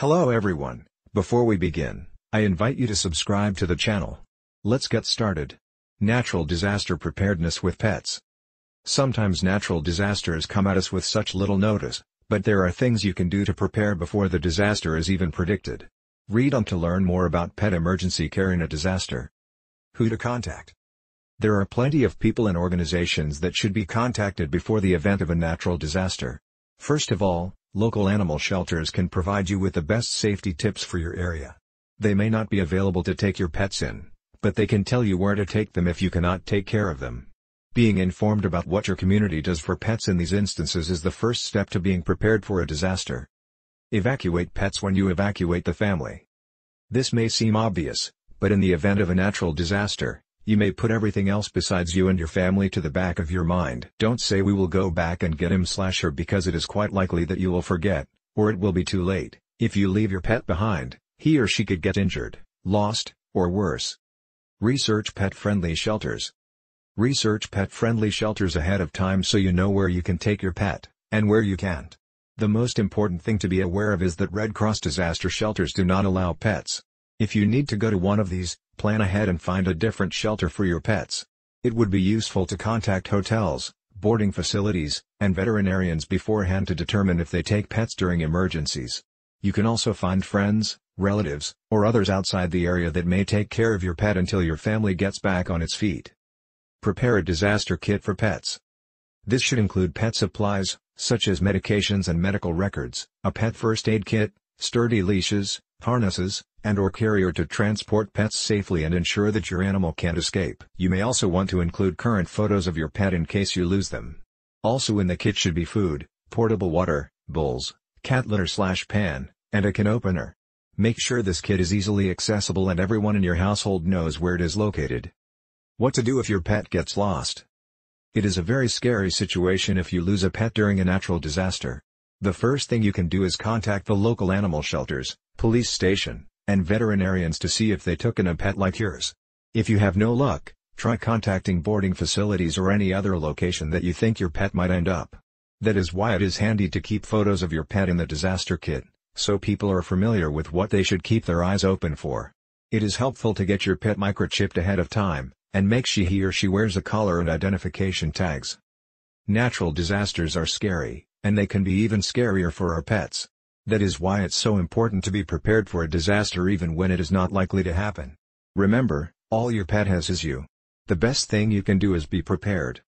Hello everyone, before we begin, I invite you to subscribe to the channel. Let's get started. Natural Disaster Preparedness with Pets Sometimes natural disasters come at us with such little notice, but there are things you can do to prepare before the disaster is even predicted. Read on to learn more about pet emergency care in a disaster. Who to contact. There are plenty of people and organizations that should be contacted before the event of a natural disaster. First of all, Local animal shelters can provide you with the best safety tips for your area. They may not be available to take your pets in, but they can tell you where to take them if you cannot take care of them. Being informed about what your community does for pets in these instances is the first step to being prepared for a disaster. Evacuate pets when you evacuate the family. This may seem obvious, but in the event of a natural disaster, you may put everything else besides you and your family to the back of your mind. Don't say we will go back and get him slash her because it is quite likely that you will forget, or it will be too late. If you leave your pet behind, he or she could get injured, lost, or worse. Research pet-friendly shelters. Research pet-friendly shelters ahead of time so you know where you can take your pet, and where you can't. The most important thing to be aware of is that Red Cross disaster shelters do not allow pets. If you need to go to one of these, plan ahead and find a different shelter for your pets. It would be useful to contact hotels, boarding facilities, and veterinarians beforehand to determine if they take pets during emergencies. You can also find friends, relatives, or others outside the area that may take care of your pet until your family gets back on its feet. Prepare a disaster kit for pets. This should include pet supplies, such as medications and medical records, a pet first aid kit, sturdy leashes, harnesses, and or carrier to transport pets safely and ensure that your animal can't escape. You may also want to include current photos of your pet in case you lose them. Also in the kit should be food, portable water, bowls, cat litter slash pan, and a can opener. Make sure this kit is easily accessible and everyone in your household knows where it is located. What to do if your pet gets lost? It is a very scary situation if you lose a pet during a natural disaster. The first thing you can do is contact the local animal shelters, police station, and veterinarians to see if they took in a pet like yours. If you have no luck, try contacting boarding facilities or any other location that you think your pet might end up. That is why it is handy to keep photos of your pet in the disaster kit, so people are familiar with what they should keep their eyes open for. It is helpful to get your pet microchipped ahead of time, and make sure he or she wears a collar and identification tags. Natural disasters are scary, and they can be even scarier for our pets. That is why it's so important to be prepared for a disaster even when it is not likely to happen. Remember, all your pet has is you. The best thing you can do is be prepared.